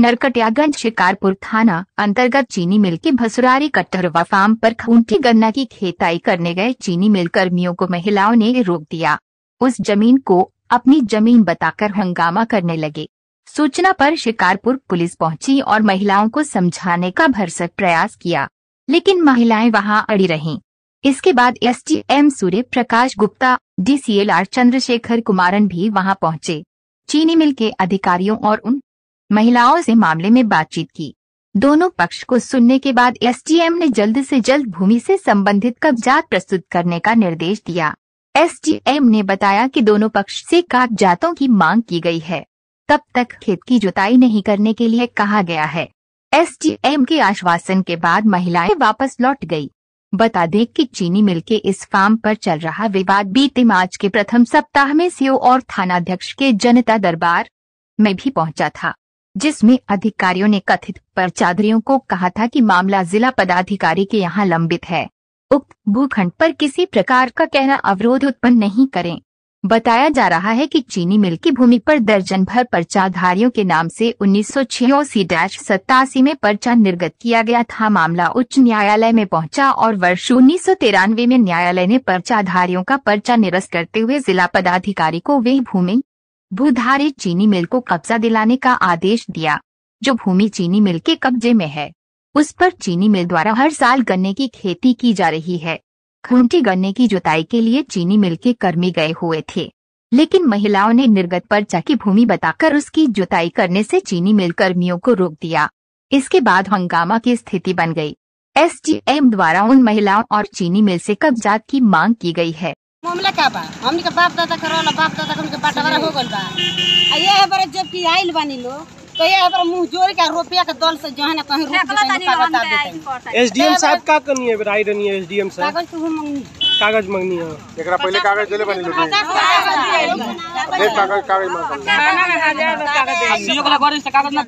नरकटियागंज शिकारपुर थाना अंतर्गत चीनी मिल के भसुरारी कट्टरवा फार्म पर खून की गन्ना की खेताई करने गए चीनी मिल कर्मियों को महिलाओं ने रोक दिया उस जमीन को अपनी जमीन बताकर हंगामा करने लगे सूचना पर शिकारपुर पुलिस पहुंची और महिलाओं को समझाने का भरसक प्रयास किया लेकिन महिलाएं वहां अड़ी रहीं। इसके बाद एम सूर्य प्रकाश गुप्ता डीसीएलआर चंद्रशेखर कुमारन भी वहां पहुंचे चीनी मिल के अधिकारियों और उन महिलाओं से मामले में बातचीत की दोनों पक्ष को सुनने के बाद एसडीएम ने जल्द से जल्द भूमि से संबंधित कब्जात प्रस्तुत करने का निर्देश दिया एसडीएम ने बताया कि दोनों पक्ष से कागजातों की मांग की गई है तब तक खेत की जुताई नहीं करने के लिए कहा गया है एसडीएम के आश्वासन के बाद महिलाएं वापस लौट गयी बता दें कि चीनी मिल के इस फार्म पर चल रहा विवाद बीते मार्च के प्रथम सप्ताह में सीओ और थानाध्यक्ष के जनता दरबार में भी पहुंचा था जिसमें अधिकारियों ने कथित परचादरियों को कहा था कि मामला जिला पदाधिकारी के यहाँ लंबित है उक्त भूखंड पर किसी प्रकार का कहना अवरोध उत्पन्न नहीं करें बताया जा रहा है कि चीनी मिल की भूमि पर दर्जन भर पर्चाधारियों के नाम से उन्नीस सौ छियासी सतासी में पर्चा निर्गत किया गया था मामला उच्च न्यायालय में पहुंचा और वर्ष उन्नीस में न्यायालय ने पर्चाधारियों का पर्चा निरस्त करते हुए जिला पदाधिकारी को वे भूमि भूधारी चीनी मिल को कब्जा दिलाने का आदेश दिया जो भूमि चीनी मिल के कब्जे में है उस पर चीनी मिल द्वारा हर साल गन्ने की खेती की जा रही है खूंटी गन्ने की जुताई के लिए चीनी मिल के कर्मी गए हुए थे लेकिन महिलाओं ने निर्गत पर्चा की भूमि बताकर उसकी जुताई करने से चीनी मिल कर्मियों को रोक दिया इसके बाद हंगामा की स्थिति बन गई एस द्वारा उन महिलाओं और चीनी मिल से कब्जात की मांग की गई है मामला का बा हम के बाप दादा के रहल बाप दादा के उनके बंटवारा हो गल बा आ ये है पर जब की आइल बानी लो तो ये है पर मुंह जोर के रुपया के दल से जहन कहीं रुक जाई का बता देते एसडीएम साहब का करनी है राइड नहीं है एसडीएम साहब कागज तो मंगनी कागज मंगनी है हाँ। एकरा पहले कागज देले बानी लो कागज कागज मांग कागज दे सीओ के घर से कागज